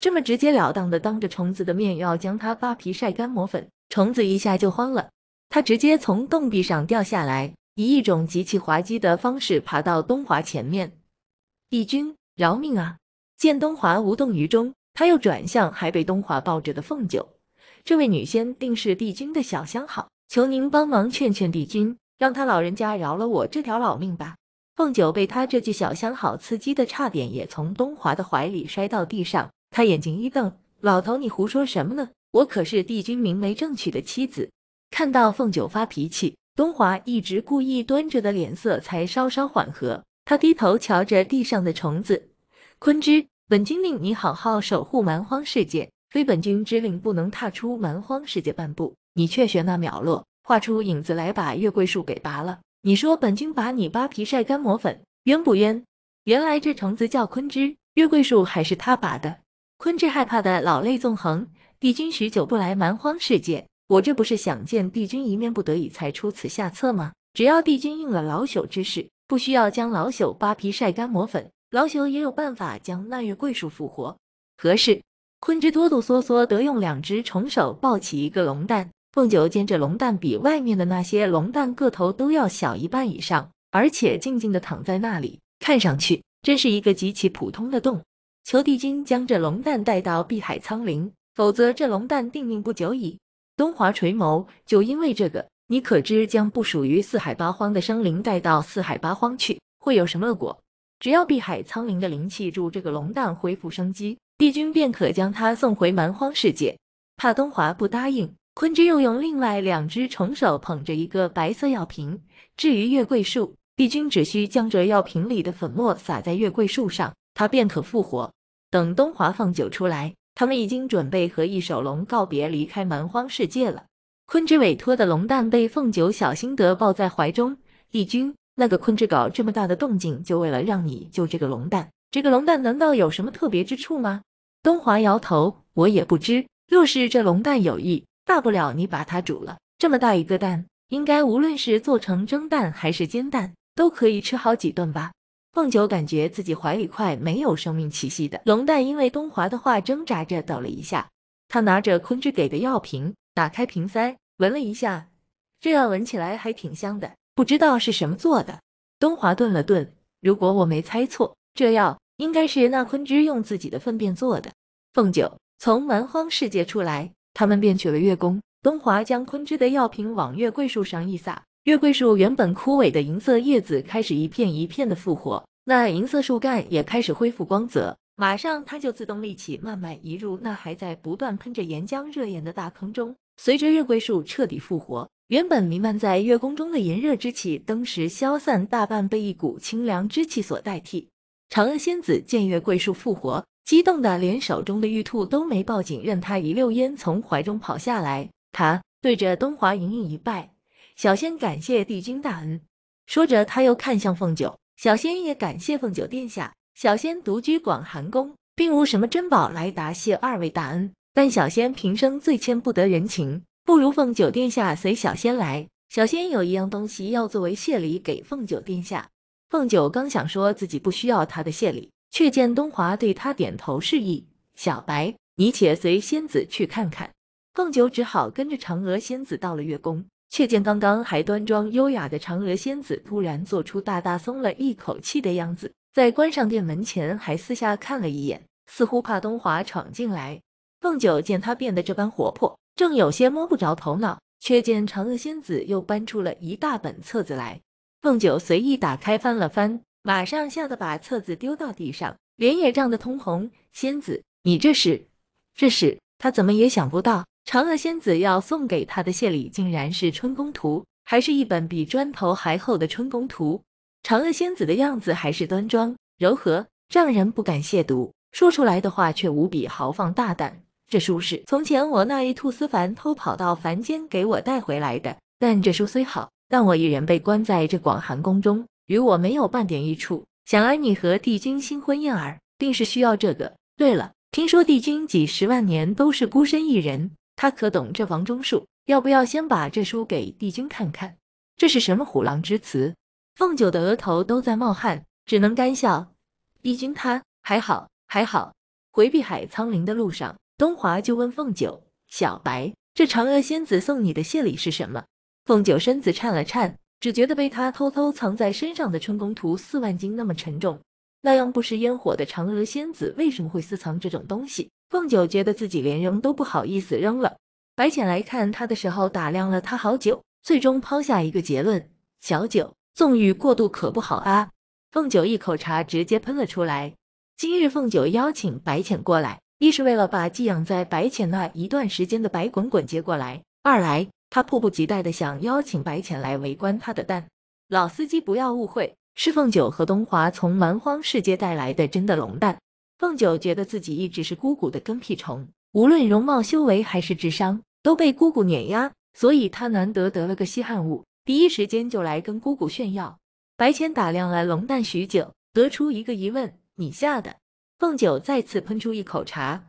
这么直截了当的，当着虫子的面要将它扒皮晒干磨粉，虫子一下就慌了，它直接从洞壁上掉下来，以一种极其滑稽的方式爬到东华前面。帝君饶命啊！见东华无动于衷，他又转向还被东华抱着的凤九，这位女仙定是帝君的小相好，求您帮忙劝劝帝君，让他老人家饶了我这条老命吧。凤九被他这句小相好刺激的，差点也从东华的怀里摔到地上。他眼睛一瞪，老头，你胡说什么呢？我可是帝君明媒正娶的妻子。看到凤九发脾气，东华一直故意端着的脸色才稍稍缓和。他低头瞧着地上的虫子，鲲之，本君令你好好守护蛮荒世界，非本君之令不能踏出蛮荒世界半步。你却学那秒落，画出影子来把月桂树给拔了。你说本君把你扒皮晒干磨粉，冤不冤？原来这虫子叫鲲之，月桂树还是他拔的。坤之害怕的老泪纵横。帝君许久不来蛮荒世界，我这不是想见帝君一面，不得已才出此下策吗？只要帝君应了老朽之事，不需要将老朽扒皮晒干磨粉，老朽也有办法将那月桂树复活。何事？坤之哆哆嗦嗦地用两只虫手抱起一个龙蛋。凤九见这龙蛋比外面的那些龙蛋个头都要小一半以上，而且静静地躺在那里，看上去真是一个极其普通的洞。求帝君将这龙蛋带到碧海苍灵，否则这龙蛋定命不久矣。东华垂眸，就因为这个，你可知将不属于四海八荒的生灵带到四海八荒去，会有什么恶果？只要碧海苍灵的灵气助这个龙蛋恢复生机，帝君便可将它送回蛮荒世界。怕东华不答应，坤之又用另外两只虫手捧着一个白色药瓶，至于月桂树，帝君只需将这药瓶里的粉末撒在月桂树上，它便可复活。等东华放酒出来，他们已经准备和一守龙告别，离开蛮荒世界了。鲲之委托的龙蛋被凤九小心地抱在怀中。帝君，那个鲲之搞这么大的动静，就为了让你救这个龙蛋？这个龙蛋难道有什么特别之处吗？东华摇头，我也不知。若是这龙蛋有益，大不了你把它煮了。这么大一个蛋，应该无论是做成蒸蛋还是煎蛋，都可以吃好几顿吧。凤九感觉自己怀里快没有生命气息的龙蛋，因为东华的话挣扎着抖了一下。他拿着坤之给的药瓶，打开瓶塞，闻了一下，这药闻起来还挺香的，不知道是什么做的。东华顿了顿，如果我没猜错，这药应该是那坤之用自己的粪便做的。凤九从蛮荒世界出来，他们便去了月宫。东华将坤之的药瓶往月桂树上一撒。月桂树原本枯萎的银色叶子开始一片一片的复活，那银色树干也开始恢复光泽。马上，它就自动立起，慢慢移入那还在不断喷着岩浆热焰的大坑中。随着月桂树彻底复活，原本弥漫在月宫中的炎热之气登时消散，大半被一股清凉之气所代替。嫦娥仙子见月桂树复活，激动得连手中的玉兔都没抱紧，任它一溜烟从怀中跑下来。她对着东华盈盈一拜。小仙感谢帝君大恩，说着，他又看向凤九。小仙也感谢凤九殿下。小仙独居广寒宫，并无什么珍宝来答谢二位大恩。但小仙平生最欠不得人情，不如凤九殿下随小仙来。小仙有一样东西要作为谢礼给凤九殿下。凤九刚想说自己不需要他的谢礼，却见东华对他点头示意：“小白，你且随仙子去看看。”凤九只好跟着嫦娥仙子到了月宫。却见刚刚还端庄优雅的嫦娥仙子，突然做出大大松了一口气的样子，在关上殿门前还四下看了一眼，似乎怕东华闯进来。凤九见她变得这般活泼，正有些摸不着头脑，却见嫦娥仙子又搬出了一大本册子来。凤九随意打开翻了翻，马上吓得把册子丢到地上，脸也涨得通红。仙子，你这是，这是他怎么也想不到。嫦娥仙子要送给他的谢礼，竟然是春宫图，还是一本比砖头还厚的春宫图。嫦娥仙子的样子还是端庄柔和，让人不敢亵渎，说出来的话却无比豪放大胆。这书是从前我那一兔思凡偷跑到凡间给我带回来的。但这书虽好，但我一人被关在这广寒宫中，与我没有半点益处。想来你和帝君新婚燕尔，定是需要这个。对了，听说帝君几十万年都是孤身一人。他可懂这房中术，要不要先把这书给帝君看看？这是什么虎狼之词！凤九的额头都在冒汗，只能干笑。帝君他还好，还好。回碧海苍林的路上，东华就问凤九，小白，这嫦娥仙子送你的谢礼是什么？凤九身子颤了颤，只觉得被他偷偷藏在身上的春宫图四万斤那么沉重。那样不食烟火的嫦娥仙子为什么会私藏这种东西？凤九觉得自己连扔都不好意思扔了。白浅来看他的时候，打量了他好久，最终抛下一个结论：小九纵欲过度可不好啊！凤九一口茶直接喷了出来。今日凤九邀请白浅过来，一是为了把寄养在白浅那一段时间的白滚滚接过来，二来他迫不及待的想邀请白浅来围观他的蛋。老司机不要误会，是凤九和东华从蛮荒世界带来的真的龙蛋。凤九觉得自己一直是姑姑的跟屁虫，无论容貌、修为还是智商，都被姑姑碾压，所以她难得得了个稀罕物，第一时间就来跟姑姑炫耀。白浅打量了龙蛋许久，得出一个疑问：你下的？凤九再次喷出一口茶。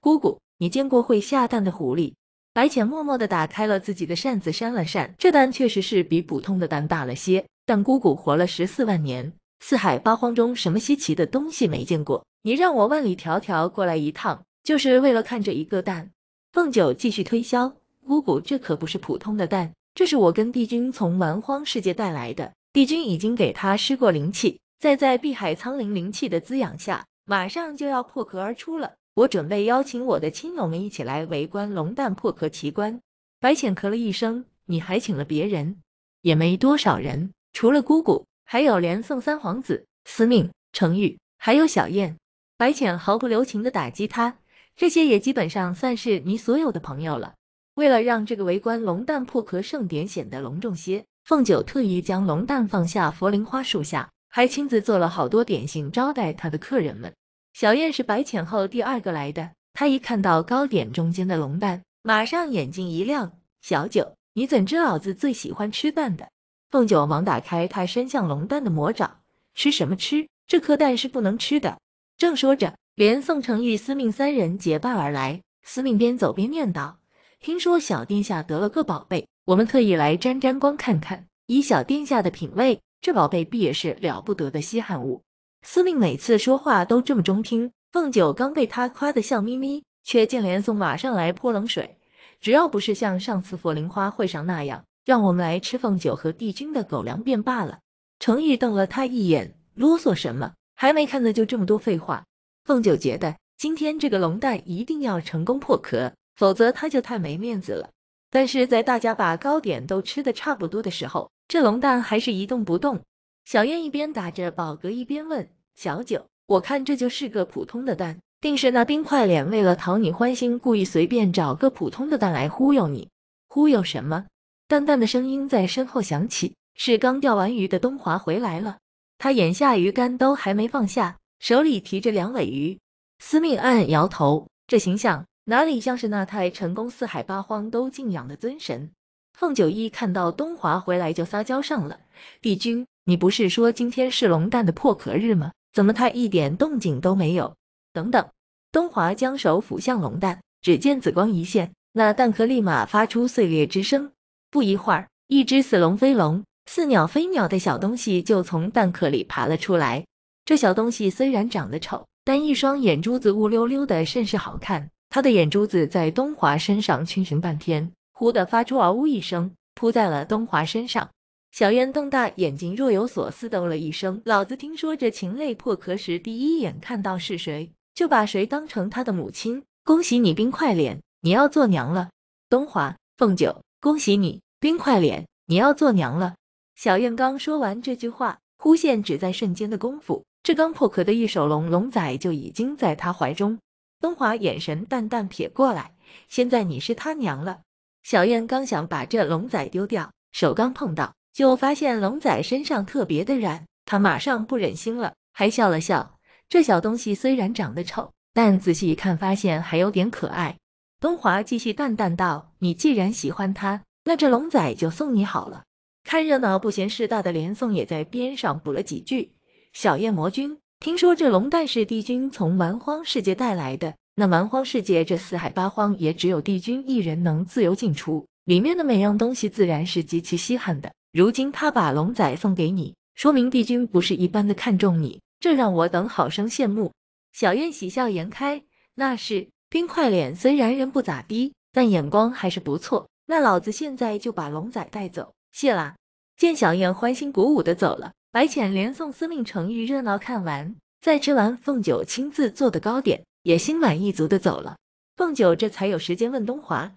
姑姑，你见过会下蛋的狐狸？白浅默默地打开了自己的扇子，扇了扇。这蛋确实是比普通的蛋大了些，但姑姑活了十四万年，四海八荒中什么稀奇的东西没见过。你让我万里迢迢过来一趟，就是为了看这一个蛋？凤九继续推销，姑姑，这可不是普通的蛋，这是我跟帝君从蛮荒世界带来的。帝君已经给他施过灵气，再在碧海苍灵灵气的滋养下，马上就要破壳而出了。我准备邀请我的亲友们一起来围观龙蛋破壳奇观。白浅咳了一声，你还请了别人，也没多少人，除了姑姑，还有连宋三皇子、司命、程玉，还有小燕。白浅毫不留情的打击他，这些也基本上算是你所有的朋友了。为了让这个围观龙蛋破壳盛典显得隆重些，凤九特意将龙蛋放下佛灵花树下，还亲自做了好多点心招待他的客人们。小燕是白浅后第二个来的，她一看到糕点中间的龙蛋，马上眼睛一亮：“小九，你怎知老子最喜欢吃蛋的？”凤九忙打开他伸向龙蛋的魔爪：“吃什么吃？这颗蛋是不能吃的。”正说着，连宋、程玉、司命三人结伴而来。司命边走边念叨：“听说小殿下得了个宝贝，我们特意来沾沾光看看。以小殿下的品味，这宝贝必也是了不得的稀罕物。”司命每次说话都这么中听，凤九刚被他夸得笑眯眯，却见连宋马上来泼冷水：“只要不是像上次佛灵花会上那样，让我们来吃凤九和帝君的狗粮便罢了。”程玉瞪了他一眼：“啰嗦什么？”还没看呢，就这么多废话。凤九觉得今天这个龙蛋一定要成功破壳，否则他就太没面子了。但是在大家把糕点都吃的差不多的时候，这龙蛋还是一动不动。小燕一边打着饱嗝，一边问小九：“我看这就是个普通的蛋，定是那冰块脸为了讨你欢心，故意随便找个普通的蛋来忽悠你，忽悠什么？”淡淡的声音在身后响起，是刚钓完鱼的东华回来了。他眼下鱼竿都还没放下，手里提着两尾鱼。司命暗暗摇头，这形象哪里像是那太成功四海八荒都敬仰的尊神？凤九一看到东华回来就撒娇上了：“帝君，你不是说今天是龙蛋的破壳日吗？怎么他一点动静都没有？”等等，东华将手抚向龙蛋，只见紫光一现，那蛋壳立马发出碎裂之声。不一会儿，一只死龙飞龙。似鸟非鸟的小东西就从蛋壳里爬了出来。这小东西虽然长得丑，但一双眼珠子乌溜溜的，甚是好看。他的眼珠子在东华身上逡巡半天，忽地发出嗷呜一声，扑在了东华身上。小燕瞪大眼睛，若有所思地了一声：“老子听说这禽类破壳时，第一眼看到是谁，就把谁当成他的母亲。恭喜你，冰块脸，你要做娘了。”东华、凤九，恭喜你，冰块脸，你要做娘了。小燕刚说完这句话，忽现只在瞬间的功夫，这刚破壳的一手龙龙仔就已经在她怀中。东华眼神淡淡瞥过来，现在你是他娘了。小燕刚想把这龙仔丢掉，手刚碰到，就发现龙仔身上特别的软，她马上不忍心了，还笑了笑。这小东西虽然长得丑，但仔细一看发现还有点可爱。东华继续淡淡道：“你既然喜欢它，那这龙仔就送你好了。”看热闹不嫌事大的连宋也在边上补了几句：“小燕魔君，听说这龙蛋是帝君从蛮荒世界带来的。那蛮荒世界，这四海八荒也只有帝君一人能自由进出，里面的每样东西自然是极其稀罕的。如今他把龙仔送给你，说明帝君不是一般的看重你，这让我等好生羡慕。”小燕喜笑颜开：“那是冰块脸，虽然人不咋地，但眼光还是不错。那老子现在就把龙仔带走。”谢啦！见小燕欢欣鼓舞的走了，白浅连送司命成玉热闹看完，再吃完凤九亲自做的糕点，也心满意足的走了。凤九这才有时间问东华：“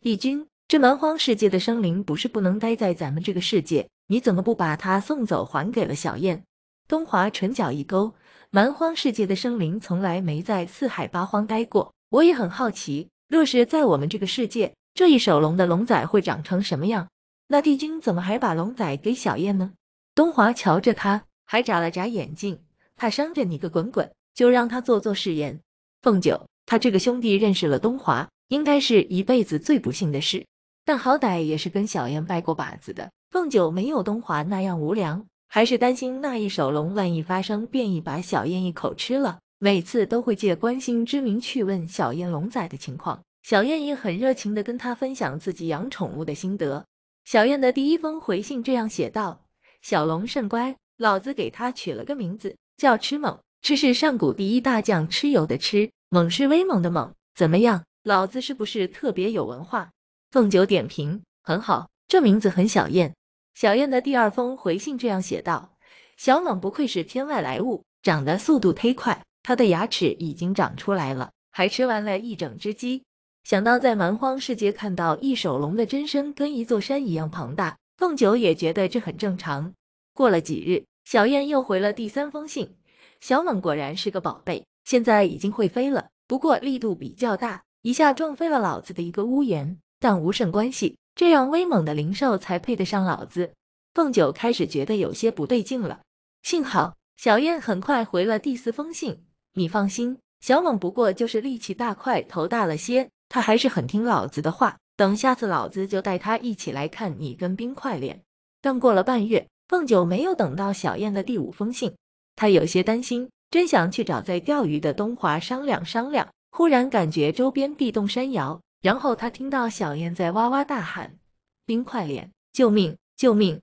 帝君，这蛮荒世界的生灵不是不能待在咱们这个世界，你怎么不把他送走，还给了小燕？”东华唇角一勾：“蛮荒世界的生灵从来没在四海八荒待过，我也很好奇，若是在我们这个世界，这一首龙的龙仔会长成什么样？”那帝君怎么还把龙仔给小燕呢？东华瞧着他，还眨了眨眼睛，怕伤着你个滚滚，就让他做做试验。凤九，他这个兄弟认识了东华，应该是一辈子最不幸的事，但好歹也是跟小燕拜过把子的。凤九没有东华那样无良，还是担心那一手龙万一发生变异，把小燕一口吃了。每次都会借关心之名去问小燕龙仔的情况，小燕也很热情地跟他分享自己养宠物的心得。小燕的第一封回信这样写道：“小龙甚乖，老子给他取了个名字，叫蚩猛。蚩是上古第一大将蚩尤的蚩，猛是威猛的猛。怎么样？老子是不是特别有文化？”凤九点评：“很好，这名字很小燕。”小燕的第二封回信这样写道：“小猛不愧是天外来物，长得速度忒快。他的牙齿已经长出来了，还吃完了一整只鸡。”想到在蛮荒世界看到异首龙的真身，跟一座山一样庞大，凤九也觉得这很正常。过了几日，小燕又回了第三封信，小猛果然是个宝贝，现在已经会飞了，不过力度比较大，一下撞飞了老子的一个屋檐，但无甚关系。这样威猛的灵兽才配得上老子。凤九开始觉得有些不对劲了，幸好小燕很快回了第四封信，你放心，小猛不过就是力气大块头大了些。他还是很听老子的话，等下次老子就带他一起来看你跟冰块脸。但过了半月，凤九没有等到小燕的第五封信，他有些担心，真想去找在钓鱼的东华商量商量。忽然感觉周边地动山摇，然后他听到小燕在哇哇大喊：“冰块脸，救命，救命！”